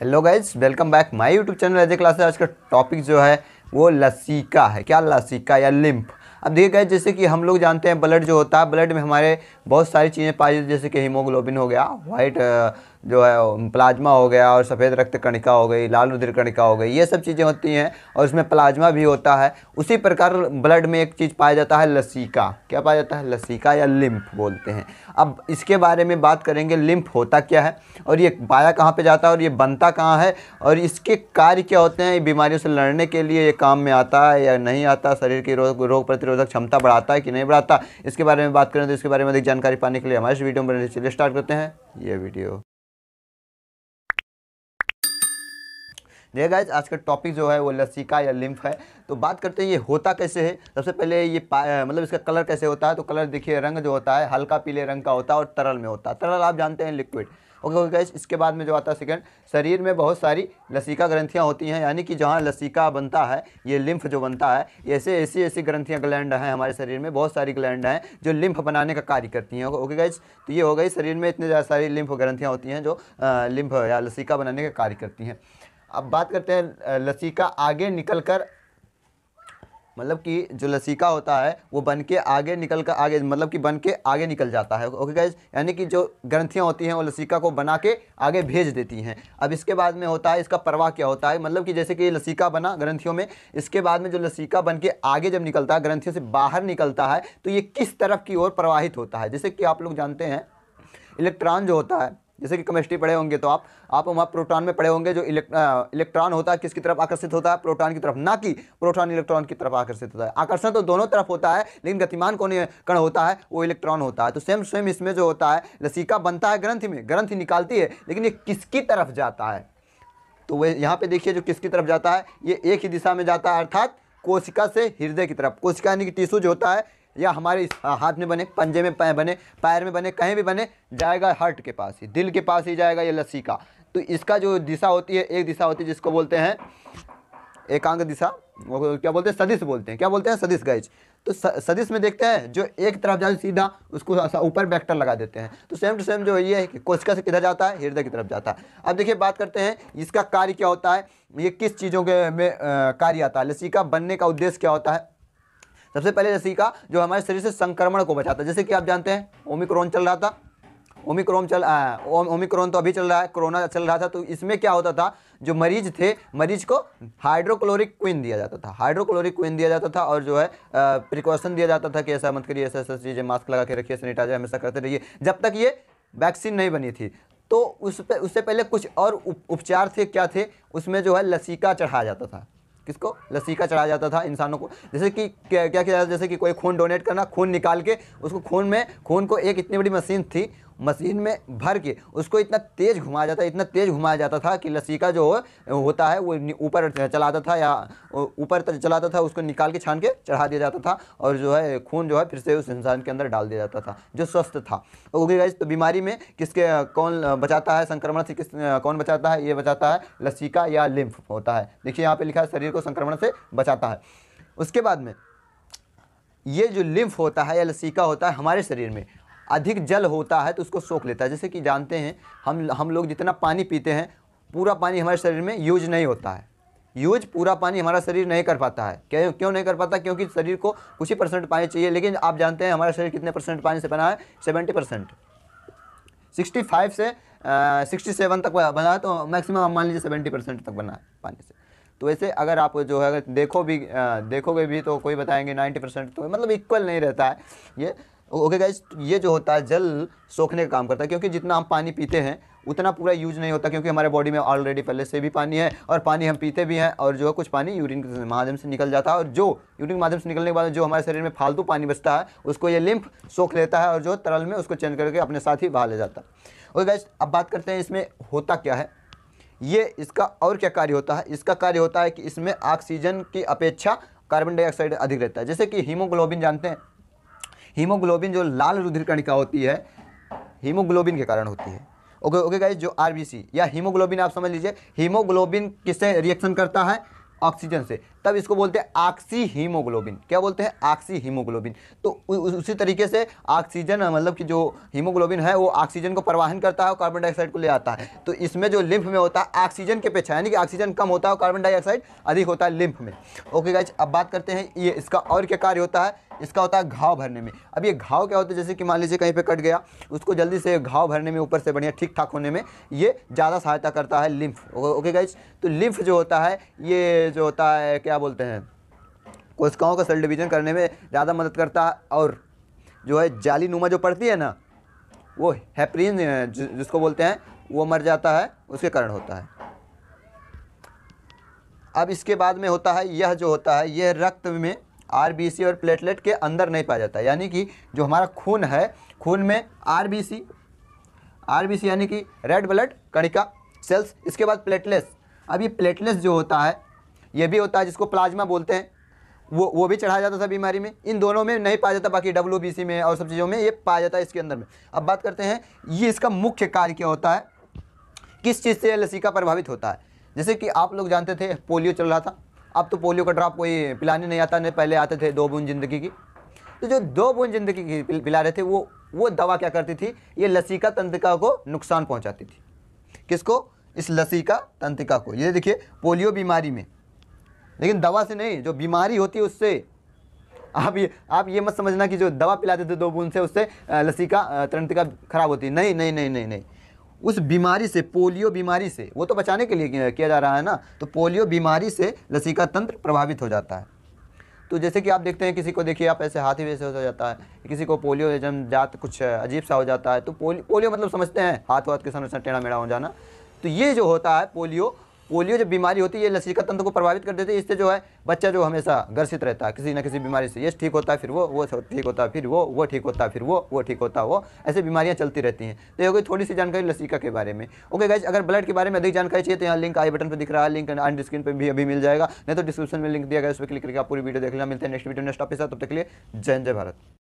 hello guys welcome back my YouTube channel as a class आज का topic जो है वो लसीका है क्या लसीका या लिम्फ अब देखिए गए जैसे कि हम लोग जानते हैं ब्लड जो होता है ब्लड में हमारे बहुत सारी चीज़ें पाई जाती जैसे कि हीमोग्लोबिन हो गया वाइट जो है प्लाज्मा हो गया और सफ़ेद रक्त कणिका हो गई लाल रुद्र कणिका हो गई ये सब चीज़ें होती हैं और इसमें प्लाज्मा भी होता है उसी प्रकार ब्लड में एक चीज़ पाया जाता है लसीका क्या पाया जाता है लसीका या लिम्फ बोलते हैं अब इसके बारे में बात करेंगे लिम्फ होता क्या है और ये पाया कहाँ पर जाता है और ये बनता कहाँ है और इसके कार्य क्या होते हैं बीमारियों से लड़ने के लिए ये काम में आता है या नहीं आता शरीर की रोग रोग प्रतिरोध प्रतिरोधक क्षमता बढ़ाता है कि नहीं बढ़ाता इसके बारे में बात करें तो इसके बारे में अधिक जानकारी पाने के लिए हमारे वीडियो में चलिए स्टार्ट करते हैं ये वीडियो देखा आज का टॉपिक जो है वो लसिका या लिम्फ है तो बात करते हैं ये होता कैसे है सबसे पहले ये मतलब इसका कलर कैसे होता है तो कलर देखिए रंग जो होता है हल्का पीले रंग का होता है और तरल में होता है तरल आप जानते हैं लिक्विड ओके ओके गैस इसके बाद में जो आता है सेकेंड शरीर में बहुत सारी लसीका ग्रंथियाँ होती हैं यानी कि जहाँ लसीका बनता है ये लिम्फ जो बनता है ऐसे ऐसी ऐसी ग्रंथियाँ ग्लैंड हैं हमारे शरीर में बहुत सारी ग्लैंड हैं जो लिम्फ बनाने का कार्य करती हैं ओके गैस तो ये हो गई शरीर में इतने ज़्यादा सारी लिम्फ ग्रंथियाँ होती हैं जो लिम्फ या लसीका बनाने का कार्य करती हैं अब बात करते हैं लसीका आगे निकल कर मतलब कि जो लसीका होता है वो बन के आगे निकल कर आगे मतलब कि बन के आगे निकल जाता है ओके गाइज यानी कि जो ग्रंथियाँ होती हैं वो लसीका को बना के आगे भेज देती हैं अब इसके बाद में होता है इसका प्रवाह क्या होता है मतलब कि जैसे कि लसीका बना ग्रंथियों में इसके बाद में जो लसीका बन के आगे जब निकलता है ग्रंथियों से बाहर निकलता है तो ये किस तरफ की ओर प्रवाहित होता है जैसे कि आप लोग जानते हैं इलेक्ट्रॉन जो होता है जैसे कि केमिस्ट्री पढ़े होंगे तो आप आप वहाँ प्रोटॉन में पढ़े होंगे जो इलेक्ट्रॉन होता है किसकी तरफ आकर्षित होता है प्रोटॉन की तरफ ना कि प्रोटॉन इलेक्ट्रॉन की तरफ आकर्षित होता है आकर्षण तो दोनों तरफ होता है लेकिन गतिमान कौन कण होता है वो इलेक्ट्रॉन होता है तो सेम सेम इसमें जो होता है लसीका बनता है ग्रंथ में ग्रंथ निकालती है लेकिन ये किसकी तरफ जाता है तो वह यहाँ पे देखिए जो किसकी तरफ जाता है ये एक ही दिशा में जाता है अर्थात कोशिका से हृदय की तरफ कोशिका यानी कि टिश्यू जो होता है या हमारे हाथ में बने पंजे में बने पैर में बने कहीं भी बने जाएगा हार्ट के पास ही दिल के पास ही जाएगा ये लस्सी का तो इसका जो दिशा होती है एक दिशा होती है जिसको बोलते हैं एकांग दिशा वो क्या बोलते हैं सदिश बोलते हैं क्या बोलते हैं सदिश गैज तो सदिश में देखते हैं जो एक तरफ जाए सीधा उसको ऊपर वेक्टर लगा देते हैं तो सेम टू सेम जो ये है कि कोशिका से किधर जाता है हृदय की तरफ जाता है अब देखिए बात करते हैं इसका कार्य क्या होता है ये किस चीज़ों के में कार्य आता है लसीका बनने का उद्देश्य क्या होता है सबसे पहले लसीका जो हमारे शरीर से संक्रमण को बचाता है जैसे कि आप जानते हैं ओमिक्रोन चल रहा था ओमिक्रोन चल ओमिक्रोन तो अभी चल रहा है कोरोना चल रहा था तो इसमें क्या होता था जो मरीज थे मरीज को हाइड्रोक्लोरिक क्विन दिया जाता था हाइड्रोक्लोरिक क्विन दिया जाता था और जो है प्रिकॉशन दिया जाता था कि ऐसा मत करिए ऐसा ऐसा चीज़ें मास्क लगा के रखिए सैनिटाइजर हमेशा करते रहिए जब तक ये वैक्सीन नहीं बनी थी तो उस पर उससे पहले कुछ और उप, उपचार थे क्या थे उसमें जो है लसीका चढ़ाया जाता था किसको लस्सी का चढ़ाया जाता था इंसानों को जैसे कि क्या किया जाता जैसे कि कोई खून डोनेट करना खून निकाल के उसको खून में खून को एक इतनी बड़ी मशीन थी मशीन में भर के उसको इतना तेज़ घुमाया जाता इतना तेज़ घुमाया जाता था कि लस्सी का जो होता है वो ऊपर चलाता था या ऊपर चलाता था उसको निकाल के छान के चढ़ा दिया जाता था और जो है खून जो है फिर से उस इंसान के अंदर डाल दिया जाता था जो स्वस्थ था ओके तो बीमारी में किसके कौन बचाता है संक्रमण से किस कौन बचाता है ये बचाता है लसीका या लिम्फ होता है देखिए यहाँ पे लिखा है शरीर को संक्रमण से बचाता है उसके बाद में ये जो लिम्फ होता है या लसीका होता है हमारे शरीर में अधिक जल होता है तो उसको सोख लेता है जैसे कि जानते हैं हम हम लोग जितना पानी पीते हैं पूरा पानी हमारे शरीर में यूज नहीं होता है यूज पूरा पानी हमारा शरीर नहीं कर पाता है क्यों क्यों नहीं कर पाता क्योंकि शरीर को कुछ ही परसेंट पानी चाहिए लेकिन आप जानते हैं हमारा शरीर कितने परसेंट पानी से बना है सेवेंटी परसेंट सिक्सटी फाइव से सिक्सटी सेवन तक बना है तो मैक्सिमम आप मान लीजिए सेवेंटी परसेंट तक बना है पानी से तो वैसे अगर आप जो है अगर देखो भी आ, देखोगे भी तो कोई बताएंगे नाइन्टी परसेंट तो मतलब इक्वल नहीं रहता है ये ओके गाइज ये जो होता है जल सोखने का काम करता है क्योंकि जितना हम पानी पीते हैं उतना पूरा यूज नहीं होता क्योंकि हमारे बॉडी में ऑलरेडी पहले से भी पानी है और पानी हम पीते भी हैं और जो है कुछ पानी यूरिन के माध्यम से निकल जाता है और जो यूरिन के माध्यम से निकलने के बाद जो हमारे शरीर में फालतू पानी बचता है उसको ये लिम्फ सोख लेता है और जो तरल में उसको चेंज करके अपने साथ ही बहा ले जाता है ओके गाइज अब बात करते हैं इसमें होता क्या है ये इसका और क्या कार्य होता है इसका कार्य होता है कि इसमें ऑक्सीजन की अपेक्षा कार्बन डाइऑक्साइड अधिक रहता है जैसे कि हीमोग्लोबिन जानते हैं हीमोग्लोबिन जो लाल कणिका होती है हीमोग्लोबिन के कारण होती है ओके ओके गाइस जो आरबीसी या हीमोग्लोबिन आप समझ लीजिए हीमोग्लोबिन किससे रिएक्शन करता है ऑक्सीजन से तब इसको बोलते हैं आक्सी हीमोग्लोबिन क्या बोलते हैं आक्सी हीमोग्लोबिन तो उसी तरीके से ऑक्सीजन मतलब कि जो हीमोग्लोबिन है वो ऑक्सीजन को प्रवाहन करता है और कार्बन डाइऑक्साइड को ले आता है तो इसमें जो लिम्फ में होता है ऑक्सीजन के पेक्षा यानी कि ऑक्सीजन कम होता है और कार्बन डाइऑक्साइड अधिक होता है लिम्फ में ओके गाइज अब बात करते हैं ये इसका और क्या कार्य होता है इसका होता है घाव भरने में अब ये घाव क्या होता है जैसे कि मान लीजिए कहीं पे कट गया उसको जल्दी से घाव भरने में ऊपर से बढ़िया ठीक ठाक होने में ये ज़्यादा सहायता करता है लिम्फ ओके गाइज तो लिम्फ जो होता है ये जो होता है क्या क्या बोलते हैं कोशिकाओं का सेल डिवीजन करने में ज़्यादा मदद करता है और जो है जाली नुमा जो पड़ती है ना वो हैप्रीन जिसको बोलते हैं वो मर जाता है उसके कारण होता है अब इसके बाद में होता है यह जो होता है यह रक्त में आर और प्लेटलेट के अंदर नहीं पाया जाता यानी कि जो हमारा खून है खून में आर आरबीसी यानी कि रेड ब्लड कणिका सेल्स इसके बाद प्लेटलेट्स अब ये प्लेटलेट्स जो होता है ये भी होता है जिसको प्लाज्मा बोलते हैं वो वो भी चढ़ाया जाता था बीमारी में इन दोनों में नहीं पाया जाता बाकी डब्ल्यू में और सब चीज़ों में ये पाया जाता है इसके अंदर में अब बात करते हैं ये इसका मुख्य कार्य क्या होता है किस चीज़ से लसीका प्रभावित होता है जैसे कि आप लोग जानते थे पोलियो चल रहा था अब तो पोलियो का ड्रॉप कोई पिलाने नहीं आता नहीं पहले आते थे दो बूंद जिंदगी की तो जो दो बूंद जिंदगी की पिला रहे थे वो वो दवा क्या करती थी ये लसीका तंत्रिका को नुकसान पहुंचाती थी किसको इस लसीका तंत्रिका को ये देखिए पोलियो बीमारी में लेकिन दवा से नहीं जो बीमारी होती है उससे आप ये आप ये मत समझना कि जो दवा पिला देते दो बूंद से उससे लस्सी का का खराब होती है नहीं नहीं नहीं नहीं नहीं उस बीमारी से पोलियो बीमारी से वो तो बचाने के लिए किया जा रहा है ना तो पोलियो बीमारी से लसीका तंत्र प्रभावित हो जाता है तो जैसे कि आप देखते हैं किसी को देखिए आप ऐसे हाथी वैसे हो जाता है किसी को पोलियो जन जात कुछ अजीब सा हो जाता है तो पोलियो पोलियो मतलब समझते हैं हाथ वाथ के संरचना टेढ़ा मेढ़ा हो जाना तो ये जो होता है पोलियो पोलियो जो बीमारी होती है ये लसिका तंत्र को प्रभावित कर देती है इससे जो है बच्चा जो हमेशा ग्रसित रहता है किसी न किसी बीमारी से ये ठीक होता है फिर वो वो ठीक होता है फिर वो वो ठीक होता है फिर वो वो ठीक होता है वो ऐसे बीमारियाँ चलती रहती हैं तो ये हो गई थोड़ी सी जानकारी लसीका के बारे में ओके गाइज अगर ब्लड के बारे में अधिक जानकारी चाहिए तो यहाँ लिंक आई बटन पर दिख रहा है लिंक एंड स्क्रीन पर भी अभी मिल जाएगा नहीं तो डिस्क्रिप्शन में लिंक दिया गया उस पर क्लिक करके आप पूरी वीडियो देख लेना मिलते हैं नेक्स्ट वीडियो नेक्स्ट साथ तब तक के लिए जय जय भारत